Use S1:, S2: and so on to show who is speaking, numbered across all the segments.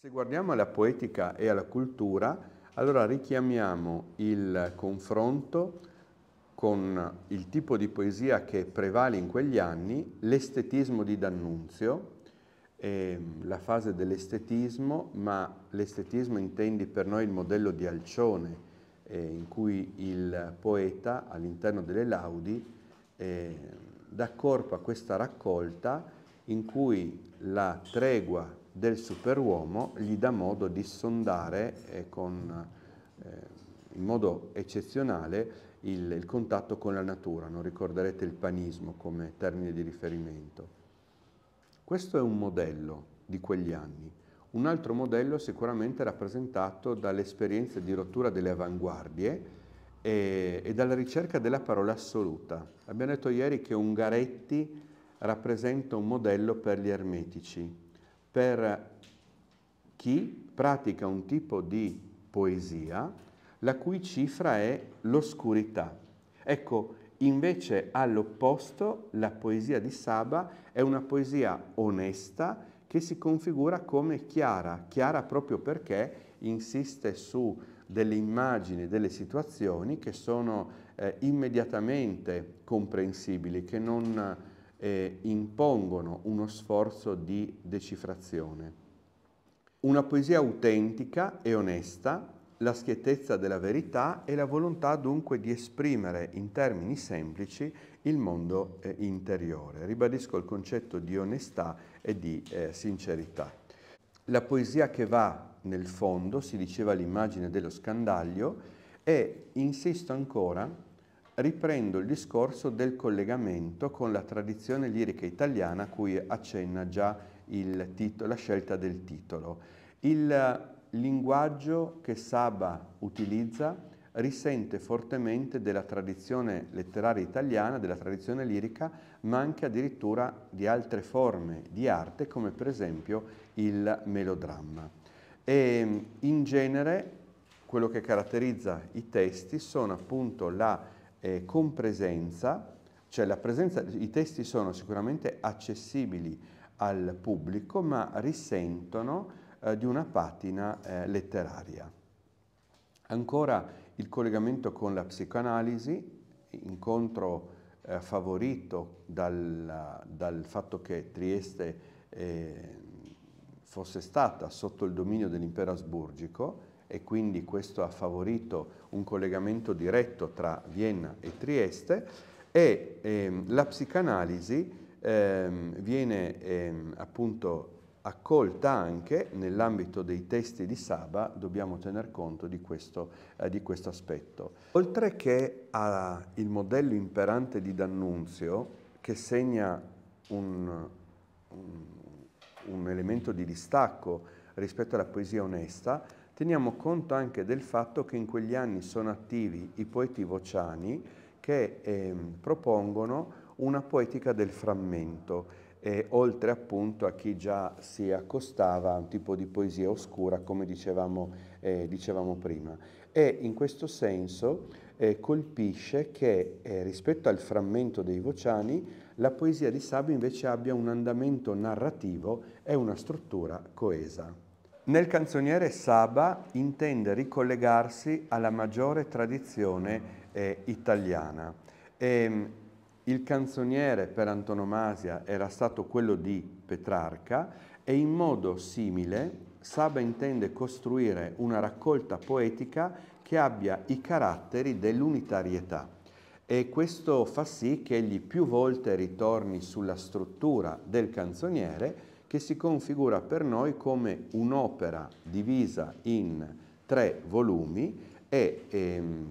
S1: Se guardiamo alla poetica e alla cultura, allora richiamiamo il confronto con il tipo di poesia che prevale in quegli anni, l'estetismo di D'Annunzio, ehm, la fase dell'estetismo, ma l'estetismo intendi per noi il modello di Alcione, eh, in cui il poeta all'interno delle laudi eh, dà corpo a questa raccolta in cui la tregua del superuomo gli dà modo di sondare eh, con, eh, in modo eccezionale il, il, contatto con la natura, non ricorderete il panismo come termine di riferimento. Questo è un modello di quegli anni. Un altro modello sicuramente rappresentato dall'esperienza di rottura delle avanguardie e, e dalla ricerca della parola assoluta. Abbiamo detto ieri che Ungaretti rappresenta un modello per gli ermetici, per chi pratica un tipo di poesia la cui cifra è l'oscurità. Ecco, invece all'opposto la poesia di Saba è una poesia onesta che si configura come chiara, chiara proprio perché insiste su delle immagini, delle situazioni che sono eh, immediatamente comprensibili, che non eh, impongono uno sforzo di decifrazione. Una poesia autentica e onesta, la schiettezza della verità e la volontà dunque di esprimere in termini semplici il mondo eh, interiore. Ribadisco il concetto di onestà e di eh, sincerità. La poesia che va nel fondo, si diceva l'immagine dello scandaglio, e insisto ancora riprendo il discorso del collegamento con la tradizione lirica italiana a cui accenna già titolo, la scelta del titolo. Il linguaggio che Saba utilizza risente fortemente della tradizione letteraria italiana, della tradizione lirica, ma anche addirittura di altre forme di arte come per esempio il melodramma. E in genere quello che caratterizza i testi sono appunto la eh, con presenza, cioè la presenza, i testi sono sicuramente accessibili al pubblico, ma risentono eh, di una patina eh, letteraria. Ancora il collegamento con la psicoanalisi, incontro eh, favorito dal, dal, fatto che Trieste eh, fosse stata sotto il dominio dell'impero asburgico, e quindi questo ha favorito un collegamento diretto tra Vienna e Trieste e ehm, la psicanalisi ehm, viene ehm, appunto accolta anche nell'ambito dei testi di Saba, dobbiamo tener conto di questo, eh, di questo aspetto. Oltre che al modello imperante di D'Annunzio, che segna un, un, un elemento di distacco rispetto alla poesia onesta, Teniamo conto anche del fatto che in quegli anni sono attivi i poeti vociani che eh, propongono una poetica del frammento, eh, oltre appunto a chi già si accostava a un tipo di poesia oscura, come dicevamo, eh, dicevamo prima. E in questo senso eh, colpisce che eh, rispetto al frammento dei vociani la poesia di Sabio invece abbia un andamento narrativo e una struttura coesa. Nel canzoniere Saba intende ricollegarsi alla maggiore tradizione eh, italiana. E, ehm, il canzoniere per antonomasia era stato quello di Petrarca e in modo simile Saba intende costruire una raccolta poetica che abbia i caratteri dell'unitarietà e questo fa sì che egli più volte ritorni sulla struttura del canzoniere che si configura per noi come un'opera divisa in tre volumi e ehm,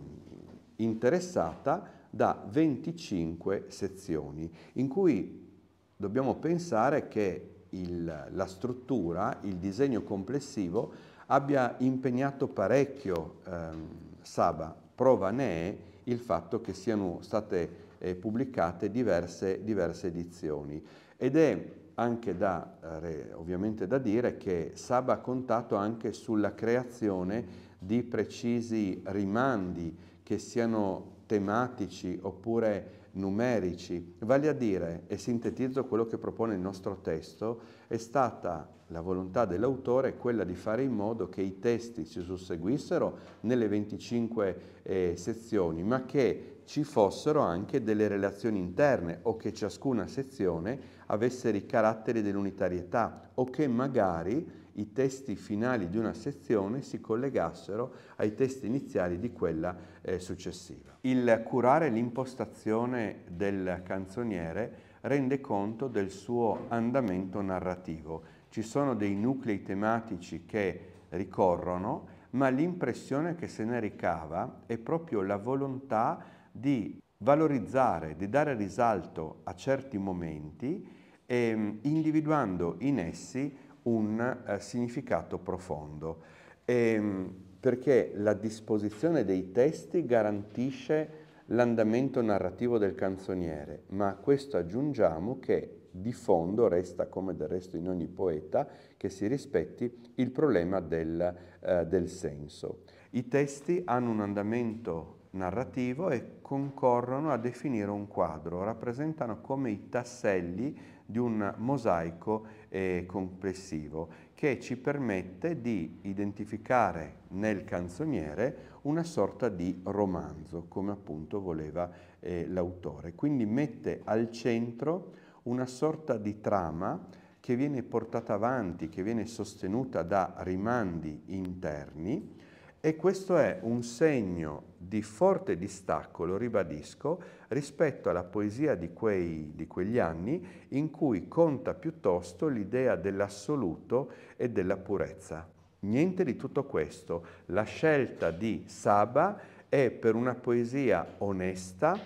S1: interessata da 25 sezioni, in cui dobbiamo pensare che il, la struttura, il disegno complessivo, abbia impegnato parecchio ehm, Saba, prova ne è il fatto che siano state eh, pubblicate diverse, diverse edizioni. Ed è anche da, eh, ovviamente da dire che Saba ha contato anche sulla creazione di precisi rimandi che siano tematici oppure numerici, vale a dire, e sintetizzo quello che propone il nostro testo, è stata la volontà dell'autore è quella di fare in modo che i testi si susseguissero nelle 25 eh, sezioni, ma che ci fossero anche delle relazioni interne o che ciascuna sezione avesse i caratteri dell'unitarietà o che magari i testi finali di una sezione si collegassero ai testi iniziali di quella eh, successiva. Il curare l'impostazione del canzoniere rende conto del suo andamento narrativo ci sono dei nuclei tematici che ricorrono, ma l'impressione che se ne ricava è proprio la volontà di valorizzare, di dare risalto a certi momenti, ehm, individuando in essi un eh, significato profondo. Ehm, perché la disposizione dei testi garantisce l'andamento narrativo del canzoniere, ma a questo aggiungiamo che di fondo resta, come del resto in ogni poeta, che si rispetti il problema del, eh, del senso. I testi hanno un andamento narrativo e concorrono a definire un quadro, rappresentano come i tasselli di un mosaico eh, complessivo che ci permette di identificare nel canzoniere una sorta di romanzo, come appunto voleva eh, l'autore. Quindi mette al centro una sorta di trama che viene portata avanti, che viene sostenuta da rimandi interni e questo è un segno di forte distacco, lo ribadisco, rispetto alla poesia di, quei, di quegli anni in cui conta piuttosto l'idea dell'assoluto e della purezza. Niente di tutto questo. La scelta di Saba è per una poesia onesta,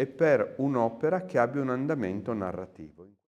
S1: e per un'opera che abbia un andamento narrativo.